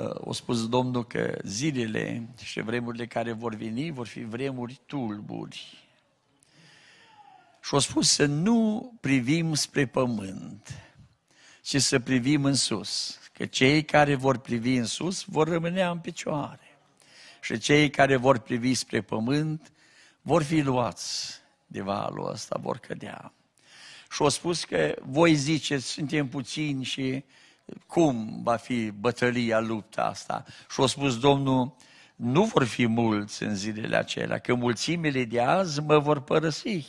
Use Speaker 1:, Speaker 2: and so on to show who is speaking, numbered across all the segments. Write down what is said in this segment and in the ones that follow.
Speaker 1: O uh, spus Domnul că zilele și vremurile care vor veni vor fi vremuri tulburi. Și o spus să nu privim spre pământ, ci să privim în sus. Că cei care vor privi în sus vor rămâne în picioare. Și cei care vor privi spre pământ vor fi luați de valul ăsta, vor cădea. Și o spus că voi ziceți, suntem puțini și cum va fi bătălia, lupta asta. Și a spus Domnul, nu vor fi mulți în zilele acelea, că mulțimile de azi mă vor părăsi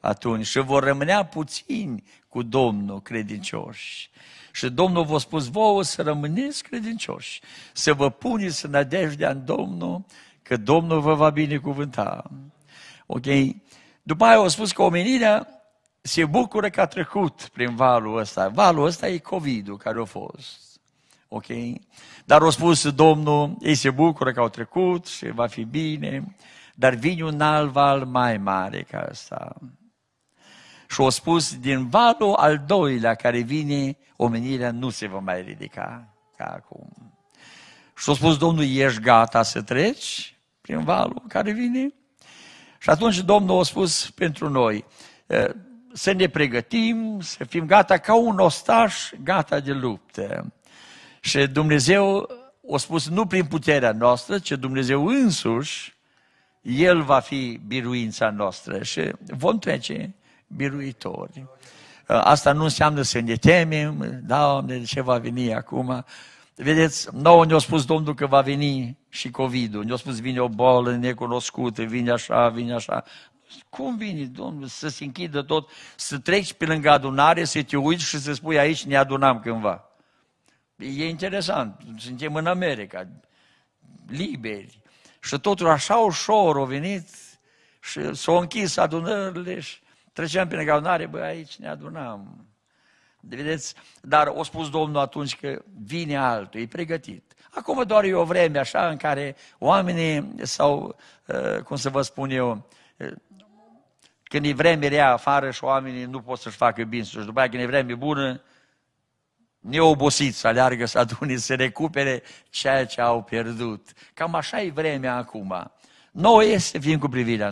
Speaker 1: atunci și vor rămânea puțini cu Domnul credincioși. Și Domnul v-a spus vouă să rămâneți credincioși, să vă puneți în nădejdea în Domnul, că Domnul vă va binecuvânta. Ok? După aia a spus că omenirea se bucură că a trecut prin valul ăsta. Valul ăsta e covid care a fost. Ok? Dar au spus Domnul, ei se bucură că au trecut și va fi bine, dar vine un alt val mai mare ca asta. Și au spus, din valul al doilea care vine, omenirea nu se va mai ridica ca acum. Și a spus Domnul, ești gata să treci prin valul care vine? Și atunci Domnul a spus pentru noi, eh, să ne pregătim, să fim gata ca un ostaș gata de luptă. Și Dumnezeu a spus nu prin puterea noastră, ci Dumnezeu însuși, El va fi biruința noastră și vom trece biruitori. Asta nu înseamnă să ne temem, Doamne, ce va veni acum? Vedeți, nouă ne-a spus Domnul că va veni și COVID-ul. Ne-a spus vine o boală necunoscută, vine așa, vine așa. Cum vine, Domnul, să se închidă tot, să treci pe lângă adunare, să te uiți și să spui aici ne adunam cândva. E interesant, suntem în America, liberi. Și totul așa ușor a venit și s-au închis adunările și treceam pe lângă adunare, bă, aici ne adunam. De vedeți? Dar o spus Domnul atunci că vine altul, e pregătit. Acum doar e o vreme așa în care oamenii sau uh, cum să vă spun eu, când e vreme rea afară și oamenii nu pot să-și facă bine. și după aceea când e vreme bună, neobosiți să aleargă să adune, să recupere ceea ce au pierdut. Cam așa e vremea acum. Noi este, fim cu privirea